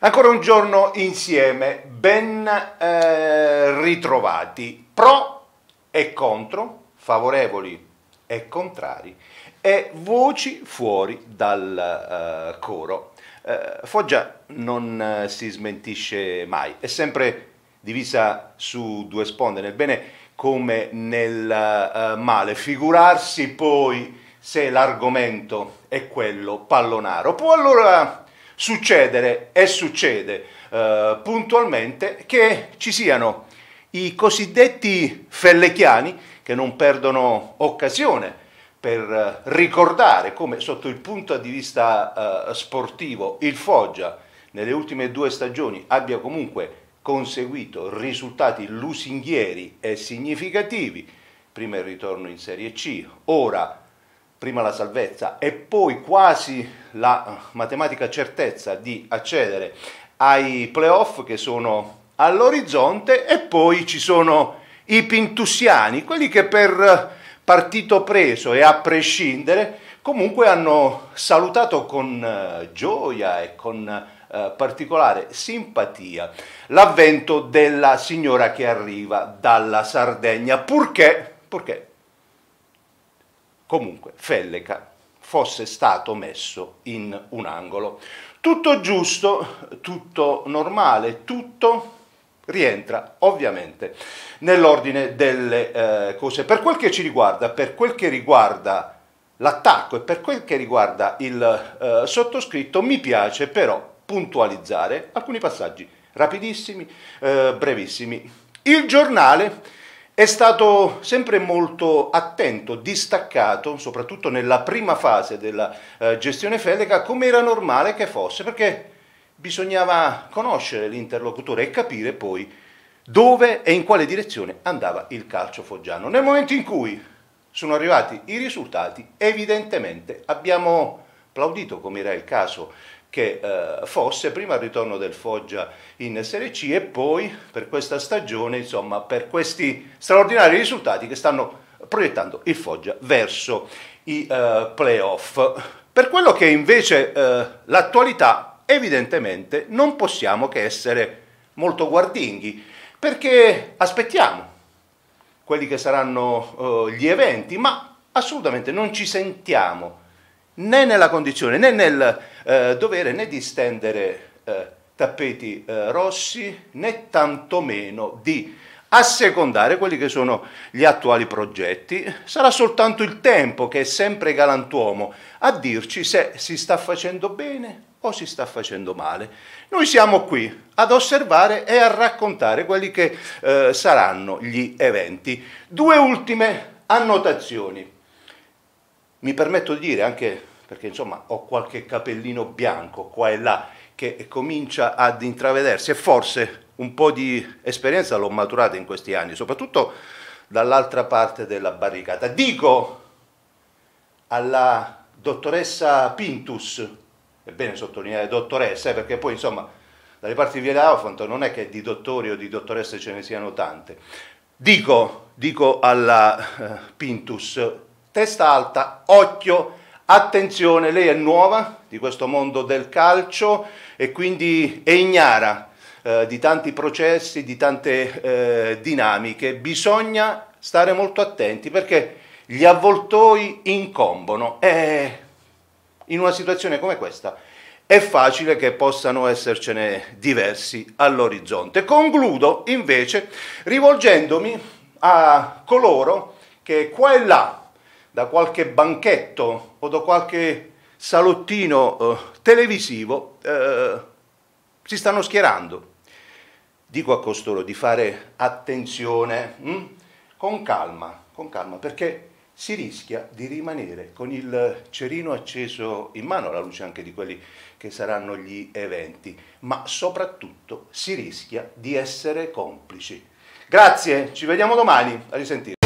Ancora un giorno insieme, ben eh, ritrovati, pro e contro, favorevoli e contrari, e voci fuori dal eh, coro. Eh, Foggia non eh, si smentisce mai, è sempre divisa su due sponde, nel bene come nel uh, male, figurarsi poi se l'argomento è quello pallonaro. Può allora succedere, e succede uh, puntualmente, che ci siano i cosiddetti fellechiani che non perdono occasione per eh, ricordare come sotto il punto di vista uh, sportivo il Foggia nelle ultime due stagioni abbia comunque conseguito risultati lusinghieri e significativi, prima il ritorno in Serie C, ora prima la salvezza e poi quasi la matematica certezza di accedere ai playoff che sono all'orizzonte e poi ci sono i pintussiani, quelli che per partito preso e a prescindere comunque hanno salutato con eh, gioia e con eh, particolare simpatia l'avvento della signora che arriva dalla Sardegna, purché, purché comunque Felleca fosse stato messo in un angolo. Tutto giusto, tutto normale, tutto rientra ovviamente nell'ordine delle eh, cose. Per quel che ci riguarda, per quel che riguarda l'attacco e per quel che riguarda il eh, sottoscritto mi piace però puntualizzare alcuni passaggi rapidissimi, eh, brevissimi. Il giornale è stato sempre molto attento, distaccato, soprattutto nella prima fase della eh, gestione Feleca, come era normale che fosse, perché bisognava conoscere l'interlocutore e capire poi dove e in quale direzione andava il calcio foggiano. Nel momento in cui sono arrivati i risultati, evidentemente abbiamo applaudito, come era il caso che eh, fosse, prima il ritorno del Foggia in Serie C e poi per questa stagione, insomma, per questi straordinari risultati che stanno proiettando il Foggia verso i eh, playoff. Per quello che invece eh, l'attualità, evidentemente non possiamo che essere molto guardinghi, perché aspettiamo quelli che saranno eh, gli eventi, ma assolutamente non ci sentiamo né nella condizione né nel eh, dovere né di stendere eh, tappeti eh, rossi né tantomeno di assecondare quelli che sono gli attuali progetti. Sarà soltanto il tempo che è sempre galantuomo a dirci se si sta facendo bene o si sta facendo male. Noi siamo qui ad osservare e a raccontare quelli che eh, saranno gli eventi. Due ultime annotazioni. Mi permetto di dire anche perché insomma ho qualche capellino bianco qua e là che comincia ad intravedersi e forse un po' di esperienza l'ho maturata in questi anni, soprattutto dall'altra parte della barricata. Dico alla dottoressa Pintus, è bene sottolineare dottoressa, eh, perché poi insomma dalle parti di Via D'Aufanto non è che di dottori o di dottoresse ce ne siano tante. Dico, dico alla eh, Pintus, testa alta, occhio, attenzione, lei è nuova di questo mondo del calcio e quindi è ignara eh, di tanti processi, di tante eh, dinamiche, bisogna stare molto attenti perché gli avvoltoi incombono. Eh, in una situazione come questa è facile che possano essercene diversi all'orizzonte. Concludo invece rivolgendomi a coloro che qua e là, da qualche banchetto o da qualche salottino eh, televisivo, eh, si stanno schierando. Dico a costoro di fare attenzione, mh? Hm? con calma, con calma, perché si rischia di rimanere con il cerino acceso in mano, alla luce anche di quelli che saranno gli eventi, ma soprattutto si rischia di essere complici. Grazie, ci vediamo domani, a risentirci.